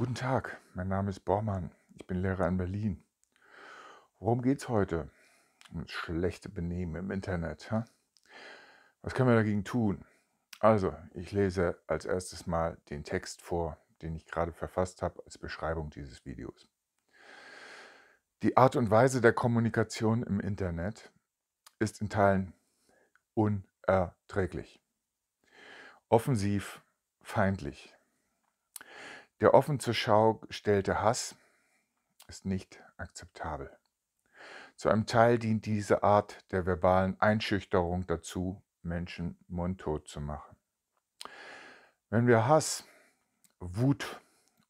Guten Tag, mein Name ist Bormann, ich bin Lehrer in Berlin. Worum geht es heute? Um hm, das schlechte Benehmen im Internet. Ha? Was können wir dagegen tun? Also, ich lese als erstes mal den Text vor, den ich gerade verfasst habe als Beschreibung dieses Videos. Die Art und Weise der Kommunikation im Internet ist in Teilen unerträglich. Offensiv, feindlich, der offen zur Schau gestellte Hass ist nicht akzeptabel. Zu einem Teil dient diese Art der verbalen Einschüchterung dazu, Menschen mundtot zu machen. Wenn wir Hass, Wut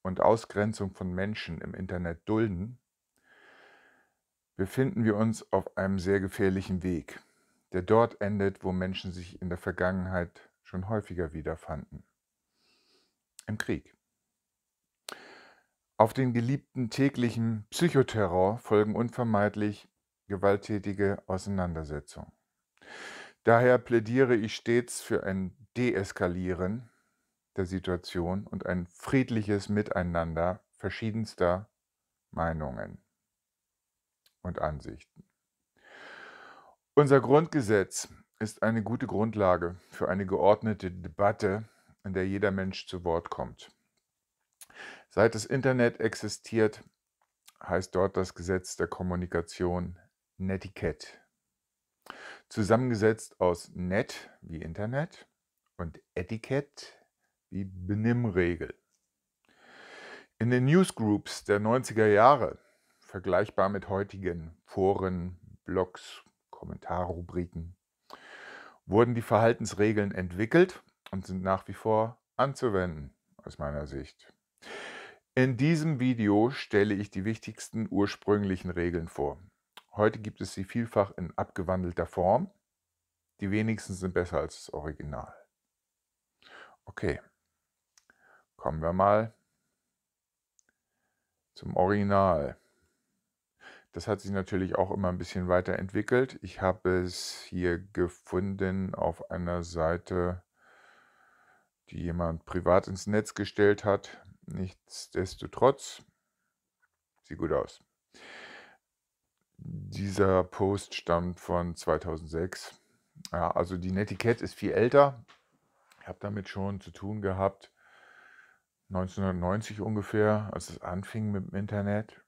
und Ausgrenzung von Menschen im Internet dulden, befinden wir uns auf einem sehr gefährlichen Weg, der dort endet, wo Menschen sich in der Vergangenheit schon häufiger wiederfanden. Im Krieg. Auf den geliebten täglichen Psychoterror folgen unvermeidlich gewalttätige Auseinandersetzungen. Daher plädiere ich stets für ein Deeskalieren der Situation und ein friedliches Miteinander verschiedenster Meinungen und Ansichten. Unser Grundgesetz ist eine gute Grundlage für eine geordnete Debatte, in der jeder Mensch zu Wort kommt. Seit das Internet existiert, heißt dort das Gesetz der Kommunikation Netiquette. Zusammengesetzt aus Net wie Internet und Etikett wie Benimmregel. In den Newsgroups der 90er Jahre, vergleichbar mit heutigen Foren, Blogs, Kommentarrubriken, wurden die Verhaltensregeln entwickelt und sind nach wie vor anzuwenden, aus meiner Sicht. In diesem Video stelle ich die wichtigsten ursprünglichen Regeln vor. Heute gibt es sie vielfach in abgewandelter Form. Die wenigsten sind besser als das Original. Okay, kommen wir mal zum Original. Das hat sich natürlich auch immer ein bisschen weiterentwickelt. Ich habe es hier gefunden auf einer Seite, die jemand privat ins Netz gestellt hat. Nichtsdestotrotz sieht gut aus. Dieser Post stammt von 2006. Ja, also die Netiquette ist viel älter. Ich habe damit schon zu tun gehabt, 1990 ungefähr, als es anfing mit dem Internet.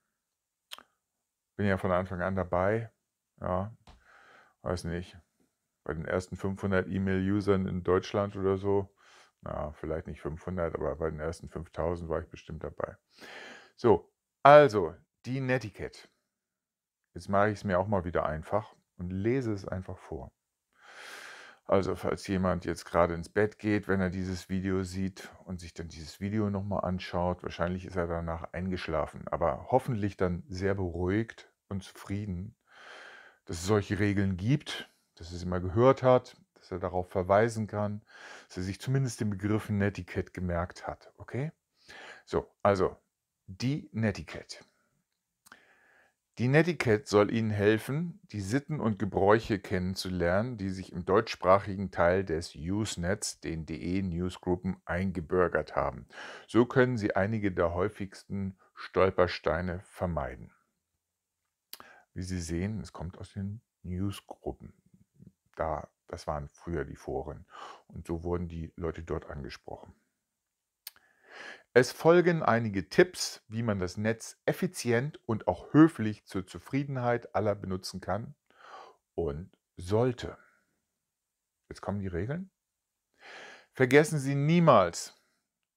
Bin ja von Anfang an dabei. Ja, weiß nicht. Bei den ersten 500 E-Mail-Usern in Deutschland oder so na, vielleicht nicht 500, aber bei den ersten 5000 war ich bestimmt dabei. So, also die Netiquette. Jetzt mache ich es mir auch mal wieder einfach und lese es einfach vor. Also falls jemand jetzt gerade ins Bett geht, wenn er dieses Video sieht und sich dann dieses Video nochmal anschaut, wahrscheinlich ist er danach eingeschlafen, aber hoffentlich dann sehr beruhigt und zufrieden, dass es solche Regeln gibt, dass es immer gehört hat, dass er darauf verweisen kann, dass er sich zumindest den Begriff Netiquette gemerkt hat. Okay? So, also die Netiquette. Die Netiquette soll Ihnen helfen, die Sitten und Gebräuche kennenzulernen, die sich im deutschsprachigen Teil des Usenets, den DE Newsgruppen, eingebürgert haben. So können Sie einige der häufigsten Stolpersteine vermeiden. Wie Sie sehen, es kommt aus den Newsgruppen. Da das waren früher die Foren. Und so wurden die Leute dort angesprochen. Es folgen einige Tipps, wie man das Netz effizient und auch höflich zur Zufriedenheit aller benutzen kann und sollte. Jetzt kommen die Regeln. Vergessen Sie niemals,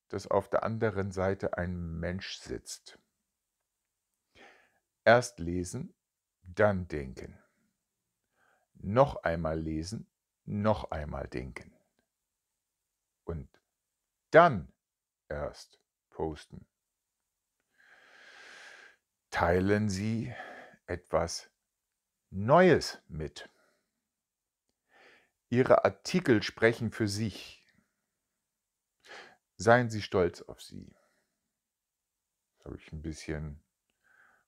dass auf der anderen Seite ein Mensch sitzt. Erst lesen, dann denken. Noch einmal lesen, noch einmal denken. Und dann erst posten. Teilen Sie etwas Neues mit. Ihre Artikel sprechen für sich. Seien Sie stolz auf sie. Das habe ich ein bisschen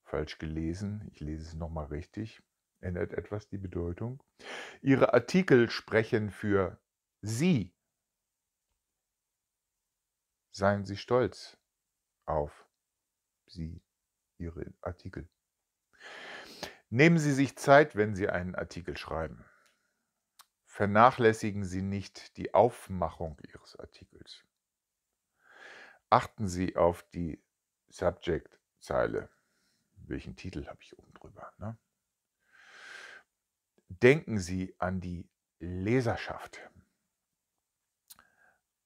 falsch gelesen. Ich lese es nochmal richtig ändert etwas die Bedeutung. Ihre Artikel sprechen für Sie. Seien Sie stolz auf Sie, Ihre Artikel. Nehmen Sie sich Zeit, wenn Sie einen Artikel schreiben. Vernachlässigen Sie nicht die Aufmachung Ihres Artikels. Achten Sie auf die Subject-Zeile. Welchen Titel habe ich oben drüber? Ne? denken Sie an die Leserschaft.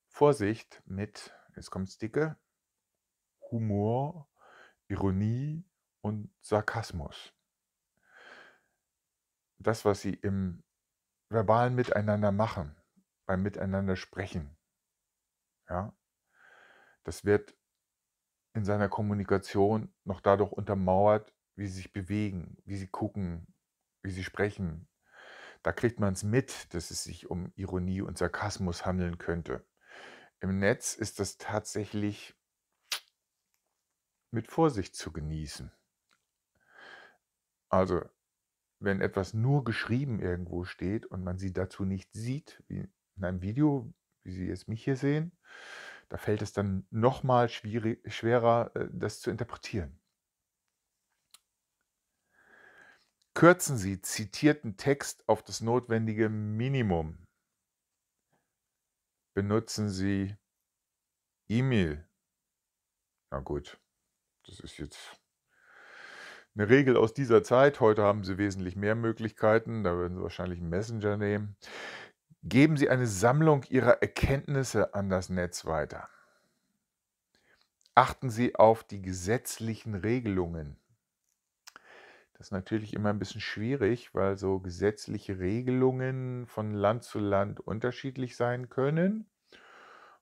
Vorsicht mit, jetzt kommt's dicke, Humor, Ironie und Sarkasmus. Das, was Sie im verbalen Miteinander machen, beim Miteinander sprechen, ja, das wird in seiner Kommunikation noch dadurch untermauert, wie sie sich bewegen, wie sie gucken, wie sie sprechen, da kriegt man es mit, dass es sich um Ironie und Sarkasmus handeln könnte. Im Netz ist das tatsächlich mit Vorsicht zu genießen. Also, wenn etwas nur geschrieben irgendwo steht und man sie dazu nicht sieht, wie in einem Video, wie Sie jetzt mich hier sehen, da fällt es dann nochmal schwerer, äh, das zu interpretieren. Kürzen Sie zitierten Text auf das notwendige Minimum. Benutzen Sie E-Mail. Na gut, das ist jetzt eine Regel aus dieser Zeit. Heute haben Sie wesentlich mehr Möglichkeiten. Da würden Sie wahrscheinlich Messenger nehmen. Geben Sie eine Sammlung Ihrer Erkenntnisse an das Netz weiter. Achten Sie auf die gesetzlichen Regelungen ist natürlich immer ein bisschen schwierig, weil so gesetzliche Regelungen von Land zu Land unterschiedlich sein können.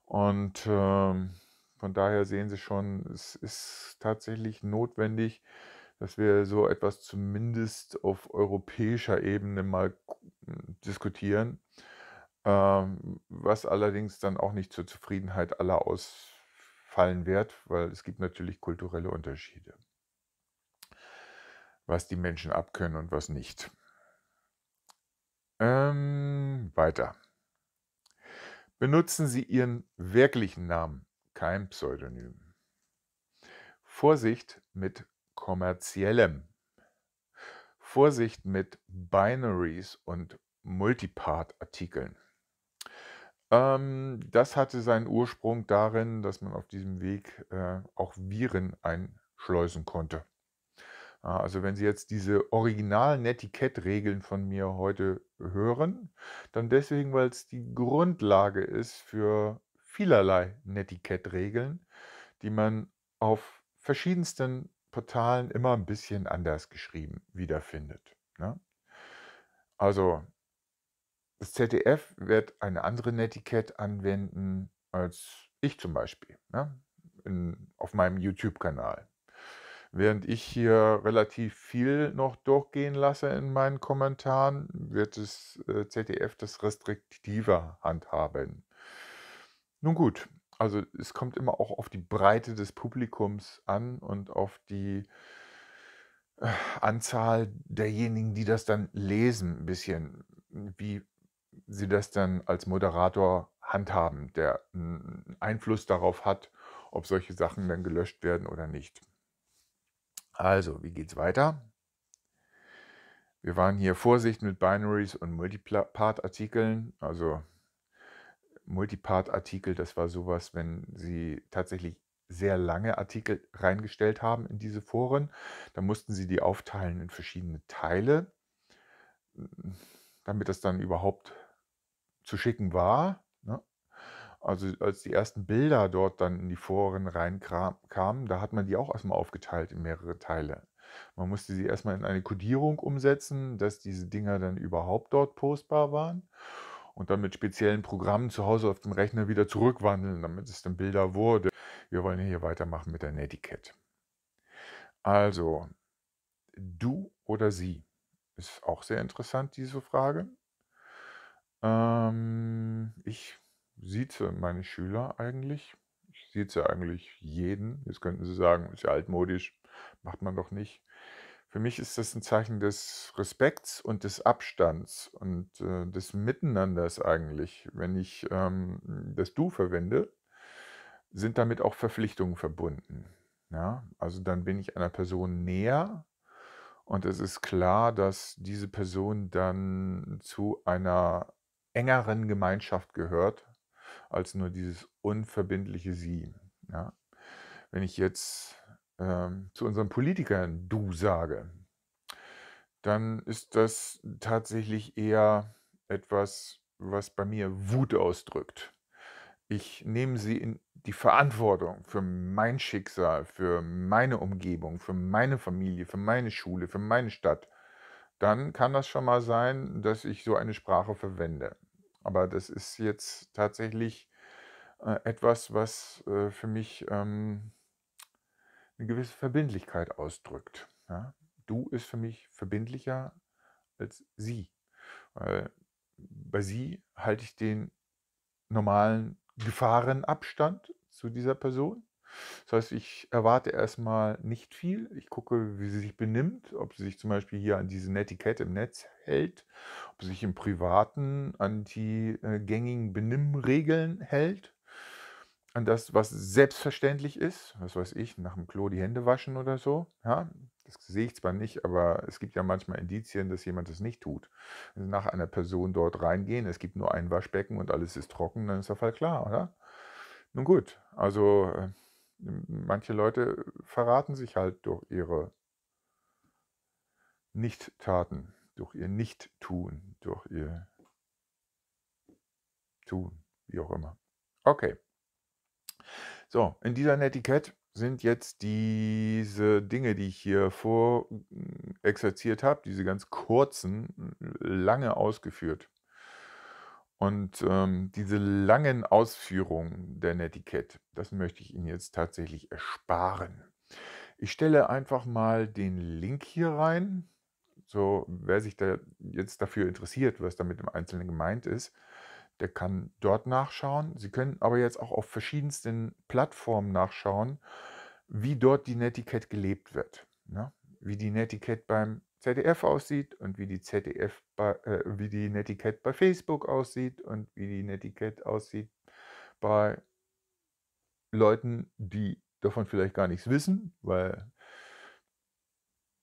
Und ähm, von daher sehen Sie schon, es ist tatsächlich notwendig, dass wir so etwas zumindest auf europäischer Ebene mal hm, diskutieren, ähm, was allerdings dann auch nicht zur Zufriedenheit aller ausfallen wird, weil es gibt natürlich kulturelle Unterschiede was die Menschen abkönnen und was nicht. Ähm, weiter. Benutzen Sie Ihren wirklichen Namen, kein Pseudonym. Vorsicht mit kommerziellem. Vorsicht mit Binaries und Multipart-Artikeln. Ähm, das hatte seinen Ursprung darin, dass man auf diesem Weg äh, auch Viren einschleusen konnte. Ah, also wenn Sie jetzt diese originalen Etikettregeln von mir heute hören, dann deswegen, weil es die Grundlage ist für vielerlei Netiquette-Regeln, die man auf verschiedensten Portalen immer ein bisschen anders geschrieben wiederfindet. Ne? Also das ZDF wird eine andere Netiquette anwenden als ich zum Beispiel ne? In, auf meinem YouTube-Kanal. Während ich hier relativ viel noch durchgehen lasse in meinen Kommentaren, wird das äh, ZDF das restriktiver handhaben. Nun gut, also es kommt immer auch auf die Breite des Publikums an und auf die äh, Anzahl derjenigen, die das dann lesen, ein bisschen, wie sie das dann als Moderator handhaben, der einen Einfluss darauf hat, ob solche Sachen dann gelöscht werden oder nicht. Also, wie geht's weiter? Wir waren hier Vorsicht mit Binaries und Multipart-Artikeln. Also Multipart-Artikel, das war sowas, wenn Sie tatsächlich sehr lange Artikel reingestellt haben in diese Foren. dann mussten Sie die aufteilen in verschiedene Teile, damit das dann überhaupt zu schicken war. Also als die ersten Bilder dort dann in die Foren reinkamen, da hat man die auch erstmal aufgeteilt in mehrere Teile. Man musste sie erstmal in eine Codierung umsetzen, dass diese Dinger dann überhaupt dort postbar waren und dann mit speziellen Programmen zu Hause auf dem Rechner wieder zurückwandeln, damit es dann Bilder wurde. Wir wollen hier weitermachen mit der Netiquette. Also, du oder sie? Ist auch sehr interessant, diese Frage. Ähm, ich sieze äh, meine Schüler eigentlich. Ich sieze eigentlich jeden. Jetzt könnten Sie sagen, ist ja altmodisch, macht man doch nicht. Für mich ist das ein Zeichen des Respekts und des Abstands und äh, des Miteinanders eigentlich. Wenn ich ähm, das Du verwende, sind damit auch Verpflichtungen verbunden. Ja? Also dann bin ich einer Person näher und es ist klar, dass diese Person dann zu einer engeren Gemeinschaft gehört, als nur dieses unverbindliche Sie. Ja? Wenn ich jetzt ähm, zu unseren Politikern Du sage, dann ist das tatsächlich eher etwas, was bei mir Wut ausdrückt. Ich nehme sie in die Verantwortung für mein Schicksal, für meine Umgebung, für meine Familie, für meine Schule, für meine Stadt. Dann kann das schon mal sein, dass ich so eine Sprache verwende. Aber das ist jetzt tatsächlich äh, etwas, was äh, für mich ähm, eine gewisse Verbindlichkeit ausdrückt. Ja? Du ist für mich verbindlicher als sie. Weil bei sie halte ich den normalen Gefahrenabstand zu dieser Person das heißt, ich erwarte erstmal nicht viel. Ich gucke, wie sie sich benimmt, ob sie sich zum Beispiel hier an diese Netiquette im Netz hält, ob sie sich im Privaten an die äh, gängigen Benimmregeln hält, an das, was selbstverständlich ist. Was weiß ich, nach dem Klo die Hände waschen oder so. Ja, das sehe ich zwar nicht, aber es gibt ja manchmal Indizien, dass jemand das nicht tut. Wenn Sie nach einer Person dort reingehen, es gibt nur ein Waschbecken und alles ist trocken, dann ist der Fall klar, oder? Nun gut, also äh, Manche Leute verraten sich halt durch ihre Nicht-Taten, durch ihr Nicht-Tun, durch ihr Tun, wie auch immer. Okay. So, in dieser Netiquette sind jetzt diese Dinge, die ich hier vorexerziert habe, diese ganz kurzen, lange ausgeführt. Und ähm, diese langen Ausführungen der Netiquette, das möchte ich Ihnen jetzt tatsächlich ersparen. Ich stelle einfach mal den Link hier rein. So, wer sich da jetzt dafür interessiert, was damit im Einzelnen gemeint ist, der kann dort nachschauen. Sie können aber jetzt auch auf verschiedensten Plattformen nachschauen, wie dort die Netiquette gelebt wird. Ne? Wie die Netiquette beim ZDF aussieht und wie die ZDF bei, äh, wie die Netiquette bei Facebook aussieht und wie die Netiquette aussieht bei Leuten, die davon vielleicht gar nichts wissen, weil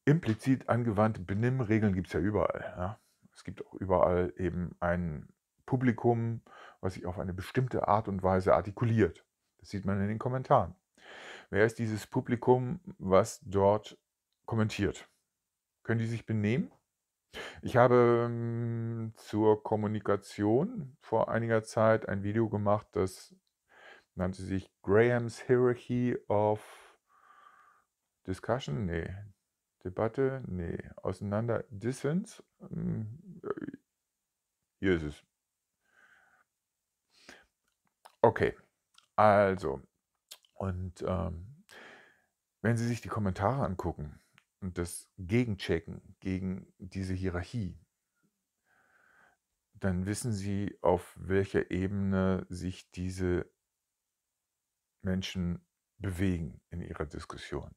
implizit angewandte Benimmregeln gibt es ja überall. Ja? Es gibt auch überall eben ein Publikum, was sich auf eine bestimmte Art und Weise artikuliert. Das sieht man in den Kommentaren. Wer ist dieses Publikum, was dort kommentiert? Können die sich benehmen? Ich habe ähm, zur Kommunikation vor einiger Zeit ein Video gemacht, das nannte sich Graham's Hierarchy of Discussion, nee, Debatte, nee, Auseinander, Dissens, hm, äh, hier ist es. Okay, also, und ähm, wenn Sie sich die Kommentare angucken, und das Gegenchecken gegen diese Hierarchie, dann wissen Sie, auf welcher Ebene sich diese Menschen bewegen in ihrer Diskussion.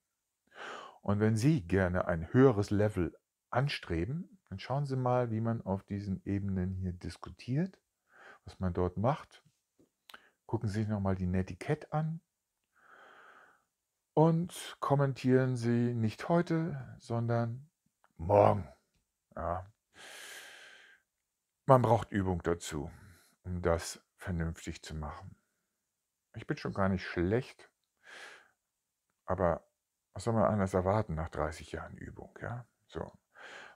Und wenn Sie gerne ein höheres Level anstreben, dann schauen Sie mal, wie man auf diesen Ebenen hier diskutiert, was man dort macht. Gucken Sie sich nochmal die Netiquette an und kommentieren Sie nicht heute, sondern morgen. Ja. Man braucht Übung dazu, um das vernünftig zu machen. Ich bin schon gar nicht schlecht, aber was soll man anders erwarten nach 30 Jahren Übung? Ja? So.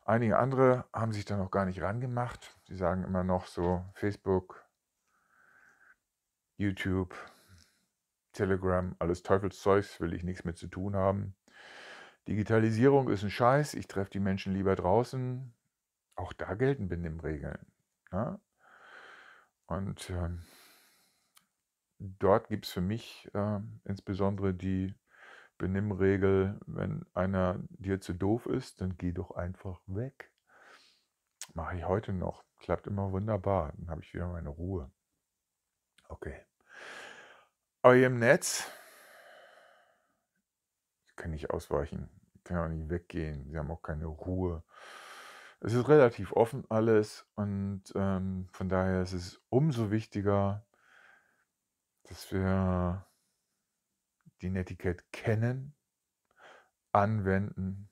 Einige andere haben sich da noch gar nicht rangemacht. Sie sagen immer noch so Facebook, YouTube, Telegram, alles Teufelszeugs, will ich nichts mit zu tun haben. Digitalisierung ist ein Scheiß, ich treffe die Menschen lieber draußen. Auch da gelten Benimmregeln. Ne? Und ähm, dort gibt es für mich äh, insbesondere die Benimmregel, wenn einer dir zu doof ist, dann geh doch einfach weg. Mache ich heute noch. Klappt immer wunderbar. Dann habe ich wieder meine Ruhe. Okay eurem hier im Netz kann nicht ausweichen, kann auch nicht weggehen. Sie haben auch keine Ruhe. Es ist relativ offen alles und ähm, von daher ist es umso wichtiger, dass wir die Netiquette kennen, anwenden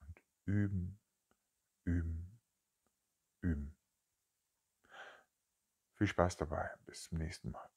und üben, üben, üben. Viel Spaß dabei. Bis zum nächsten Mal.